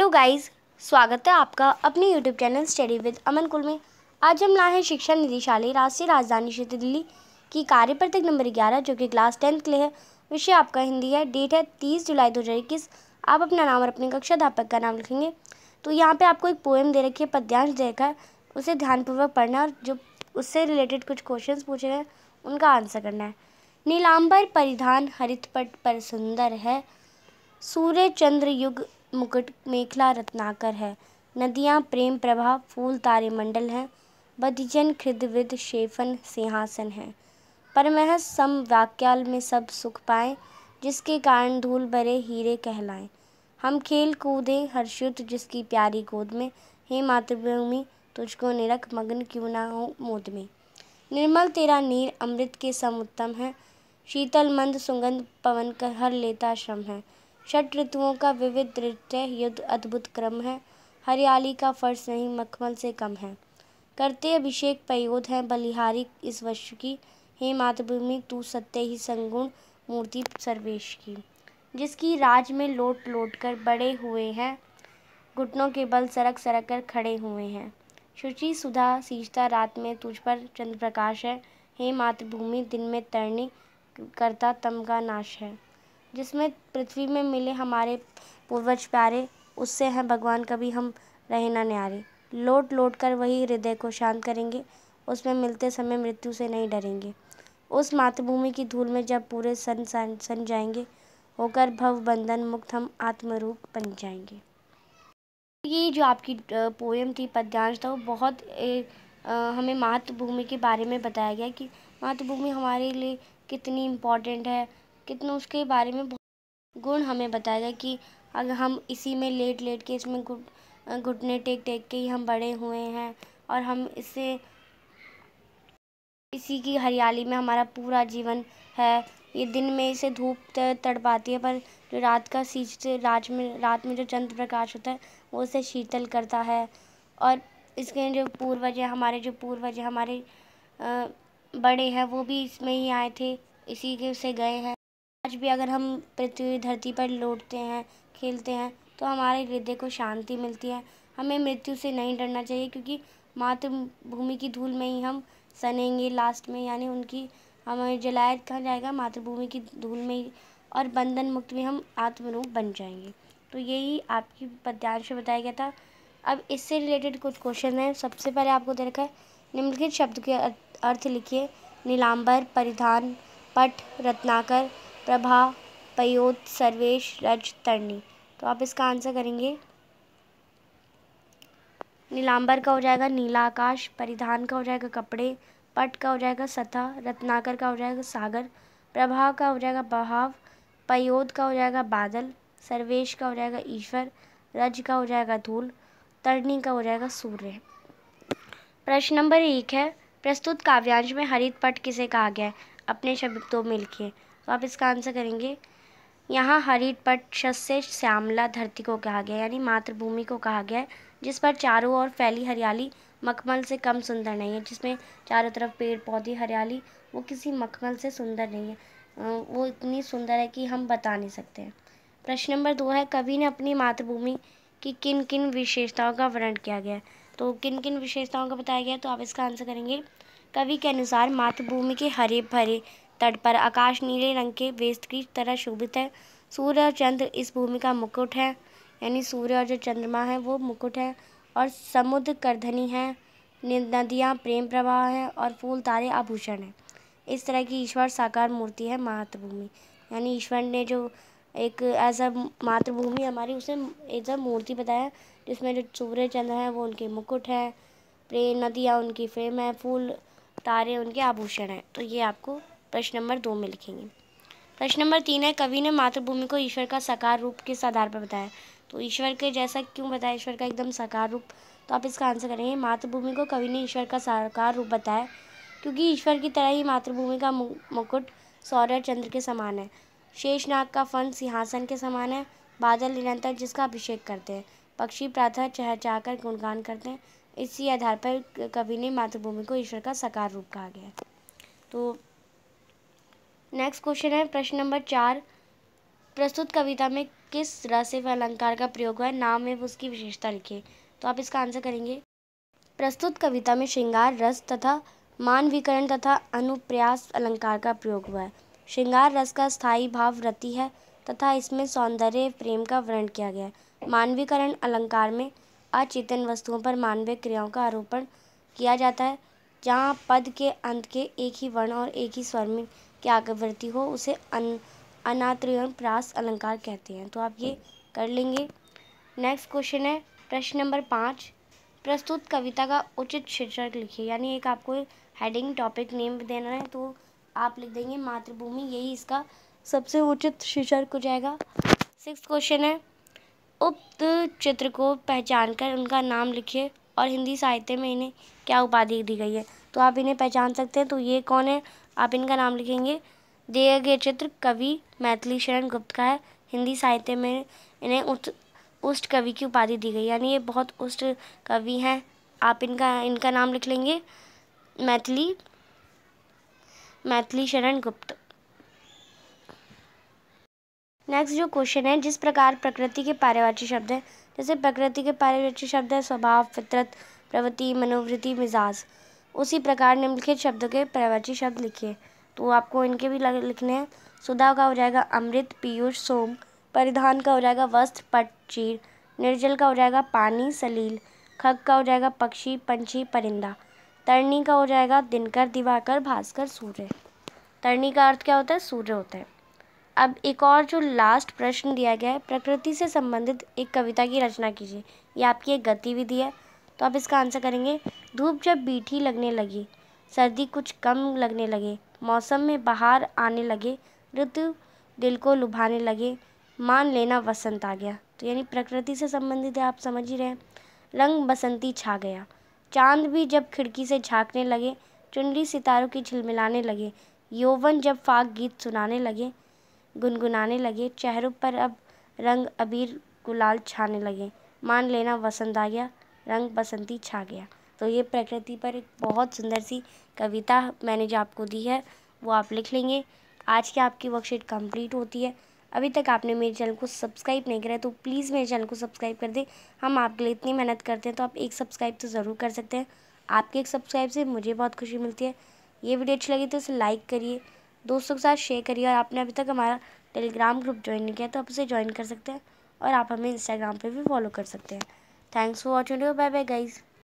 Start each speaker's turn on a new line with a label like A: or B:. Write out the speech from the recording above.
A: Hello guys स्वागत है आपका अपने YouTube channel study with Aman कुल में आज हम लाए हैं शिक्षा निदेशालय राष्ट्रीय राजधानी क्षेत्र दिल्ली की कार्य प्रत्येक नंबर ग्यारह जो कि क्लास टेंथ के लिए है विषय आपका हिंदी है डेट है तीस जुलाई दो हज़ार इक्कीस आप अपना नाम और अपने कक्षा अध्यापक का नाम लिखेंगे तो यहाँ पर आपको एक पोएम दे रखी है पद्यांश देकर उसे ध्यानपूर्वक पढ़ना और जो उससे रिलेटेड कुछ क्वेश्चन पूछे हैं उनका आंसर करना है नीलाम्बर परिधान हरित पट पर सुंदर है सूर्य चंद्र युग मुकुट मेखला रत्नाकर है नदियाँ प्रेम प्रभा फूल मंडल हैं बदिजन खृदविद शेफन सिंहासन है पर मह सम वाक्याल में सब सुख पाए जिसके कारण धूल भरे हीरे कहलाएं हम खेल कूदे हर्षुत जिसकी प्यारी गोद में हे मातृभूमि तुझको निरख मग्न क्यों ना हो मोद में निर्मल तेरा नीर अमृत के सम उत्तम है शीतल मंद सुगंध पवन कर हर लेता श्रम है षट ऋतुओं का विविध नृत्य युद्ध अद्भुत क्रम है हरियाली का फर्श नहीं मखमल से कम है करते अभिषेक पयोध हैं बलिहारी इस वर्ष की हे मातृभूमि तू सत्य ही संगुण मूर्ति सर्वेश की जिसकी राज में लोट लोट कर बड़े हुए हैं घुटनों के बल सरक सरक कर खड़े हुए हैं शुचि सुधा सींचता रात में तुझ पर चंद्र प्रकाश है हे मातृभूमि दिन में तरणी करता तम का नाश है जिसमें पृथ्वी में मिले हमारे पूर्वज प्यारे उससे हैं भगवान कभी हम रहे ना न्यारे लौट लौट कर वही हृदय को शांत करेंगे उसमें मिलते समय मृत्यु से नहीं डरेंगे उस मातृभूमि की धूल में जब पूरे सन सन सन जाएंगे होकर भव बंधन मुक्त हम आत्मरूप बन जाएंगे ये जो आपकी पोएम थी पद्यांश था वो बहुत ए, आ, हमें मातृभूमि के बारे में बताया गया कि मातृभूमि हमारे लिए कितनी इम्पोर्टेंट है कितना उसके बारे में गुण हमें बताया जाए कि अगर हम इसी में लेट लेट के इसमें घुट घुटने टेक टेक के ही हम बड़े हुए हैं और हम इससे इसी की हरियाली में हमारा पूरा जीवन है ये दिन में इसे धूप तड़पाती है पर जो रात का सीज रात में रात में जो चंद्र प्रकाश होता है वो उसे शीतल करता है और इसके जो पूर्वज हैं हमारे जो पूर्वज हमारे बड़े हैं वो भी इसमें ही आए थे इसी के उसे गए हैं आज भी अगर हम पृथ्वी धरती पर लौटते हैं खेलते हैं तो हमारे हृदय को शांति मिलती है हमें मृत्यु से नहीं डरना चाहिए क्योंकि मातृभूमि की धूल में ही हम सनेंगे लास्ट में यानी उनकी हमें जलायत कहा जाएगा मातृभूमि की धूल में ही और बंधन मुक्त में हम आत्मरूप बन जाएंगे तो यही आपकी पद्यांश बताया गया था अब इससे रिलेटेड कुछ क्वेश्चन हैं सबसे पहले आपको दे रखा है निम्नलिखित शब्द के अर्थ लिखिए नीलांबर परिधान पट रत्नाकर प्रभा पयोत सर्वेश रज तरणी तो आप इसका आंसर करेंगे नीलांबर का हो जाएगा नीला आकाश परिधान का हो जाएगा कपड़े पट का हो जाएगा सथा रत्नाकर का हो जाएगा सागर प्रभाव का हो जाएगा बहाव पयोद का हो जाएगा बादल सर्वेश का हो जाएगा ईश्वर रज का हो जाएगा धूल तरणी का हो जाएगा सूर्य प्रश्न नंबर एक है प्रस्तुत काव्यांश में हरित पट किसे कहा गया है अपने शब्दों में लिखिए तो आप इसका आंसर करेंगे यहाँ हरी पट शस से श्यामला धरती को कहा गया यानी मातृभूमि को कहा गया है जिस पर चारों ओर फैली हरियाली मखमल से कम सुंदर नहीं है जिसमें चारों तरफ पेड़ पौधे हरियाली वो किसी मखमल से सुंदर नहीं है वो इतनी सुंदर है कि हम बता नहीं सकते हैं प्रश्न नंबर दो है कवि ने अपनी मातृभूमि की किन किन विशेषताओं का वर्णन किया गया है तो किन किन विशेषताओं का बताया गया तो आप इसका आंसर करेंगे कवि के अनुसार मातृभूमि के हरे भरे तट पर आकाश नीले रंग के वेस्ट की तरह शोभित है सूर्य और चंद्र इस भूमि का मुकुट है यानी सूर्य और जो चंद्रमा है वो मुकुट है और समुद्र करधनी है नदियाँ प्रेम प्रवाह है और फूल तारे आभूषण है इस तरह की ईश्वर साकार मूर्ति है मातृभूमि यानी ईश्वर ने जो एक ऐसा मातृभूमि हमारी उसे एज मूर्ति बताया जिसमें जो सूर्य चंद्र है वो उनके मुकुट है प्रेम नदियाँ उनकी फेम है फूल तारे उनके आभूषण हैं तो ये आपको प्रश्न नंबर दो में लिखेंगे प्रश्न नंबर तीन है कवि ने मातृभूमि को ईश्वर का साकार रूप किस आधार पर बताया तो ईश्वर के जैसा क्यों बताया ईश्वर का एकदम साकार रूप तो आप इसका आंसर करेंगे मातृभूमि को कवि ने ईश्वर का साकार रूप बताया क्योंकि ईश्वर की तरह ही मातृभूमि का मुकुट सौर्य चंद्र के समान है शेषनाग का फन सिंहासन के समान है बादल निरंतर जिसका अभिषेक करते हैं पक्षी प्रातः चहचहाकर गुणगान करते हैं इसी आधार पर कवि ने मातृभूमि को ईश्वर का साकार रूप कहा गया है तो नेक्स्ट क्वेश्चन है प्रश्न नंबर चार प्रस्तुत कविता में किस रस अलंकार का प्रयोग हुआ है नाम एवं उसकी विशेषता लिखिए तो आप इसका आंसर करेंगे प्रस्तुत कविता में श्रृंगार रस तथा मानवीकरण तथा अनुप्रयास अलंकार का प्रयोग हुआ है श्रृंगार रस का स्थायी भाव रति है तथा इसमें सौंदर्य प्रेम का वर्णन किया गया है मानवीकरण अलंकार में अचेतन वस्तुओं पर मानवीय क्रियाओं का आरोपण किया जाता है जहाँ पद के अंत के एक ही वर्ण और एक ही स्वर में की आगवृत्ति हो उसे अन अनात्रियन प्रास अलंकार कहते हैं तो आप ये कर लेंगे नेक्स्ट क्वेश्चन है प्रश्न नंबर पाँच प्रस्तुत कविता का उचित शीर्षक लिखिए यानी एक आपको हेडिंग टॉपिक नेम देना है तो आप लिख देंगे मातृभूमि यही इसका सबसे उचित शीर्षक हो जाएगा सिक्स क्वेश्चन है उक्त चित्र को पहचान कर उनका नाम लिखिए और हिंदी साहित्य में इन्हें क्या उपाधि दी गई है तो आप इन्हें पहचान सकते हैं तो ये कौन है आप इनका नाम लिखेंगे दिए गए चित्र कवि मैथिली शरण गुप्त का है हिंदी साहित्य में इन्हें उत्त उष्ट कवि की उपाधि दी गई यानी ये बहुत उष्ट कवि हैं आप इनका इनका नाम लिख लेंगे मैथिली मैथिली शरण गुप्त नेक्स्ट जो क्वेश्चन है जिस प्रकार प्रकृति के पारिवाची शब्द हैं जैसे प्रकृति के पारिवाची शब्द हैं स्वभाव फितरत प्रवृत्ति मनोवृत्ति मिजाज उसी प्रकार निम्नलिखित शब्द के प्रवाची शब्द लिखिए तो आपको इनके भी लिखने हैं सुधा का हो जाएगा अमृत पीयूष सोम परिधान का हो जाएगा वस्त्र पट चीर निर्जल का हो जाएगा पानी सलील खग का हो जाएगा पक्षी पंछी परिंदा तरणी का हो जाएगा दिनकर दिवाकर भास्कर सूर्य तरणी का अर्थ क्या होता है सूर्य होता है अब एक और जो लास्ट प्रश्न दिया गया है प्रकृति से संबंधित एक कविता की रचना कीजिए यह आपकी एक गतिविधि है तो आप इसका आंसर करेंगे धूप जब बीठी लगने लगी सर्दी कुछ कम लगने लगे मौसम में बाहर आने लगे ऋतु दिल को लुभाने लगे मान लेना वसंत आ गया तो यानी प्रकृति से संबंधित है आप समझ ही रहे रंग बसंती छा गया चांद भी जब खिड़की से झांकने लगे चुनरी सितारों की झिलमिलाने लगे यौवन जब फाग गीत सुनाने लगे गुनगुनाने लगे चेहरों पर अब रंग अबीर गुलाल छाने लगे मान लेना वसंत आ गया रंग बसंती छा गया तो ये प्रकृति पर एक बहुत सुंदर सी कविता मैंने जो आपको दी है वो आप लिख लेंगे आज की आपकी वर्कशीट कंप्लीट होती है अभी तक आपने मेरे चैनल को सब्सक्राइब नहीं करा तो प्लीज़ मेरे चैनल को सब्सक्राइब कर दें हम आपके लिए इतनी मेहनत करते हैं तो आप एक सब्सक्राइब तो ज़रूर कर सकते हैं आपके एक सब्सक्राइब से मुझे बहुत खुशी मिलती है ये वीडियो अच्छी लगी तो इसे लाइक करिए दोस्तों के साथ शेयर करिए और आपने अभी तक हमारा टेलीग्राम ग्रुप ज्वाइन नहीं किया तो आप उसे ज्वाइन कर सकते हैं और आप हमें इंस्टाग्राम पर भी फॉलो कर सकते हैं Thanks for watching. Bye bye guys.